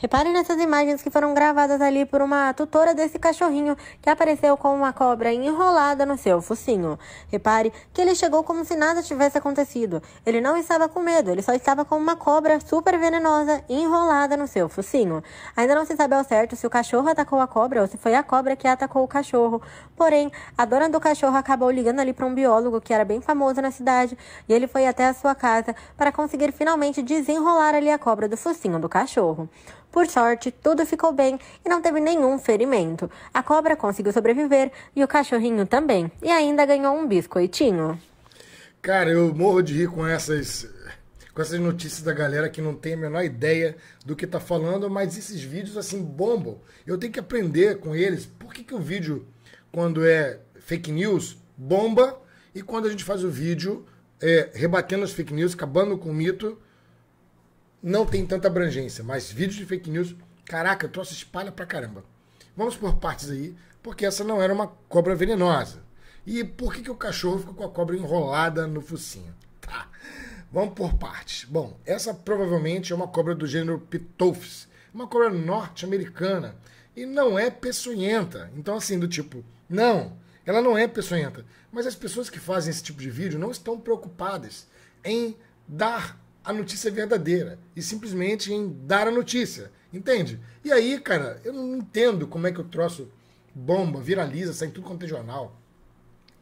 Repare nessas imagens que foram gravadas ali por uma tutora desse cachorrinho que apareceu com uma cobra enrolada no seu focinho. Repare que ele chegou como se nada tivesse acontecido. Ele não estava com medo, ele só estava com uma cobra super venenosa enrolada no seu focinho. Ainda não se sabe ao certo se o cachorro atacou a cobra ou se foi a cobra que atacou o cachorro. Porém, a dona do cachorro acabou ligando ali para um biólogo que era bem famoso na cidade e ele foi até a sua casa para conseguir finalmente desenrolar ali a cobra do focinho do cachorro. Por sorte, tudo ficou bem e não teve nenhum ferimento. A cobra conseguiu sobreviver e o cachorrinho também. E ainda ganhou um biscoitinho. Cara, eu morro de rir com essas com essas notícias da galera que não tem a menor ideia do que tá falando, mas esses vídeos assim bombam. Eu tenho que aprender com eles por que, que o vídeo, quando é fake news, bomba e quando a gente faz o vídeo é, rebatendo as fake news, acabando com o mito, não tem tanta abrangência, mas vídeos de fake news, caraca, o troço espalha pra caramba. Vamos por partes aí, porque essa não era uma cobra venenosa. E por que, que o cachorro ficou com a cobra enrolada no focinho? Tá, vamos por partes. Bom, essa provavelmente é uma cobra do gênero Pitophis, uma cobra norte-americana, e não é peçonhenta. Então, assim, do tipo, não, ela não é peçonhenta. Mas as pessoas que fazem esse tipo de vídeo não estão preocupadas em dar a notícia é verdadeira e simplesmente em dar a notícia, entende? E aí, cara, eu não entendo como é que o troço bomba, viraliza, sai em tudo quanto é jornal.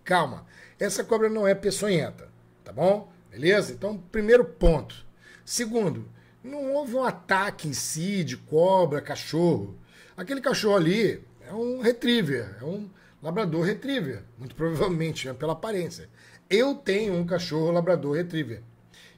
Calma, essa cobra não é peçonhenta, tá bom? Beleza? Então, primeiro ponto. Segundo, não houve um ataque em si de cobra, cachorro. Aquele cachorro ali é um retriever, é um labrador retriever, muito provavelmente, né, pela aparência. Eu tenho um cachorro labrador retriever.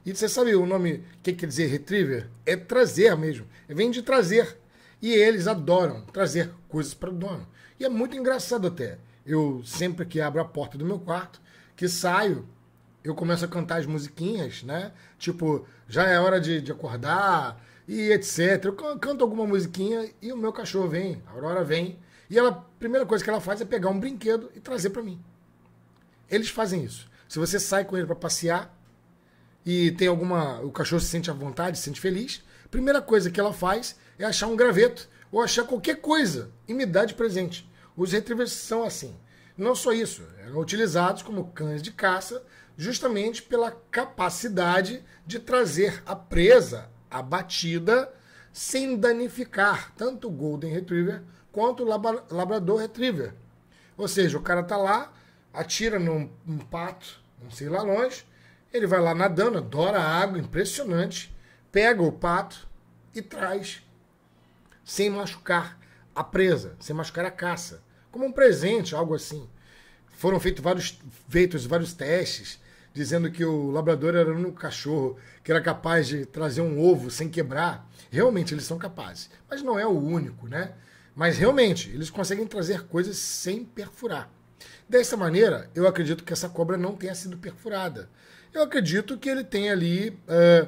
E você sabe o nome, o que quer dizer retriever? É trazer mesmo. É, vem de trazer. E eles adoram trazer coisas para o dono. E é muito engraçado até. Eu sempre que abro a porta do meu quarto, que saio, eu começo a cantar as musiquinhas, né? Tipo, já é hora de, de acordar e etc. Eu canto alguma musiquinha e o meu cachorro vem, a Aurora vem. E ela, a primeira coisa que ela faz é pegar um brinquedo e trazer para mim. Eles fazem isso. Se você sai com ele para passear, e tem alguma. O cachorro se sente à vontade, se sente feliz. Primeira coisa que ela faz é achar um graveto ou achar qualquer coisa e me dar de presente. Os retrievers são assim. Não só isso, eram utilizados como cães de caça justamente pela capacidade de trazer a presa abatida sem danificar tanto o Golden Retriever quanto o Labrador Retriever. Ou seja, o cara tá lá, atira num, num pato, não sei lá longe, ele vai lá nadando, adora a água, impressionante, pega o pato e traz, sem machucar a presa, sem machucar a caça, como um presente, algo assim. Foram feitos vários, feitos vários testes, dizendo que o labrador era o único cachorro que era capaz de trazer um ovo sem quebrar. Realmente eles são capazes, mas não é o único, né? Mas realmente eles conseguem trazer coisas sem perfurar. Dessa maneira, eu acredito que essa cobra não tenha sido perfurada. Eu acredito que ele tem ali, é,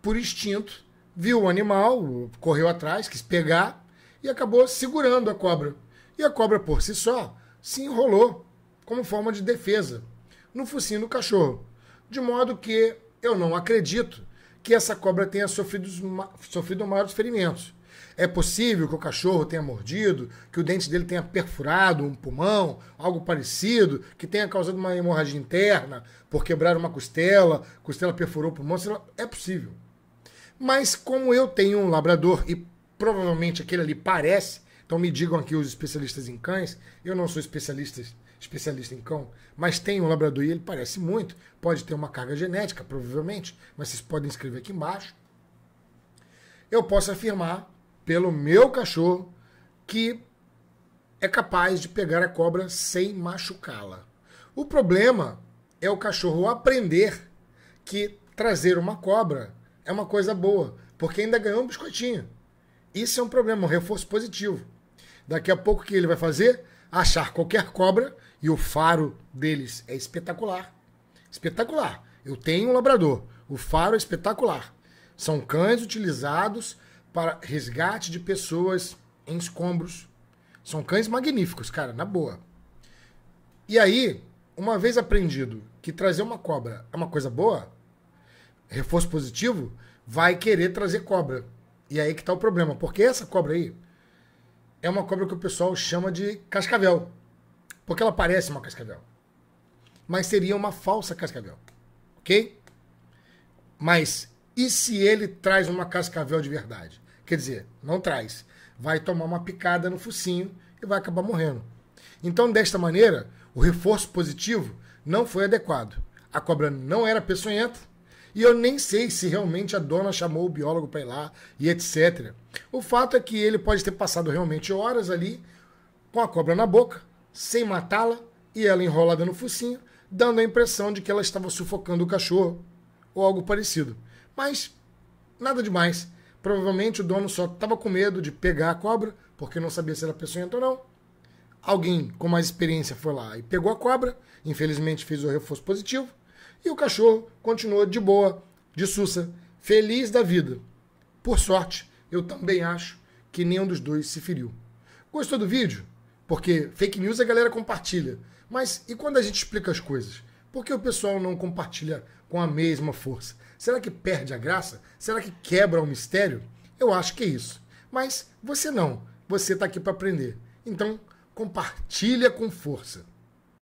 por instinto, viu o animal, correu atrás, quis pegar e acabou segurando a cobra. E a cobra, por si só, se enrolou como forma de defesa no focinho do cachorro. De modo que eu não acredito que essa cobra tenha sofrido, sofrido maiores ferimentos. É possível que o cachorro tenha mordido, que o dente dele tenha perfurado um pulmão, algo parecido, que tenha causado uma hemorragia interna por quebrar uma costela, costela perfurou o pulmão, é possível. Mas como eu tenho um labrador e provavelmente aquele ali parece, então me digam aqui os especialistas em cães, eu não sou especialista, especialista em cão, mas tenho um labrador e ele parece muito, pode ter uma carga genética, provavelmente, mas vocês podem escrever aqui embaixo. Eu posso afirmar pelo meu cachorro que é capaz de pegar a cobra sem machucá-la. O problema é o cachorro aprender que trazer uma cobra é uma coisa boa, porque ainda ganhou um biscoitinho. Isso é um problema, um reforço positivo. Daqui a pouco o que ele vai fazer? Achar qualquer cobra e o faro deles é espetacular. Espetacular. Eu tenho um labrador. O faro é espetacular. São cães utilizados para resgate de pessoas em escombros. São cães magníficos, cara, na boa. E aí, uma vez aprendido que trazer uma cobra é uma coisa boa, reforço positivo, vai querer trazer cobra. E aí que tá o problema, porque essa cobra aí é uma cobra que o pessoal chama de cascavel. Porque ela parece uma cascavel. Mas seria uma falsa cascavel. Ok? Mas e se ele traz uma cascavel de verdade? Quer dizer, não traz. Vai tomar uma picada no focinho e vai acabar morrendo. Então, desta maneira, o reforço positivo não foi adequado. A cobra não era peçonhenta e eu nem sei se realmente a dona chamou o biólogo para ir lá e etc. O fato é que ele pode ter passado realmente horas ali com a cobra na boca, sem matá-la e ela enrolada no focinho, dando a impressão de que ela estava sufocando o cachorro ou algo parecido. Mas nada demais. Provavelmente o dono só estava com medo de pegar a cobra, porque não sabia se era peçonhenta ou não. Alguém com mais experiência foi lá e pegou a cobra, infelizmente fez o reforço positivo, e o cachorro continuou de boa, de sussa, feliz da vida. Por sorte, eu também acho que nenhum dos dois se feriu. Gostou do vídeo? Porque fake news a galera compartilha. Mas e quando a gente explica as coisas? Por que o pessoal não compartilha com a mesma força? Será que perde a graça? Será que quebra o mistério? Eu acho que é isso. Mas você não. Você está aqui para aprender. Então, compartilha com força.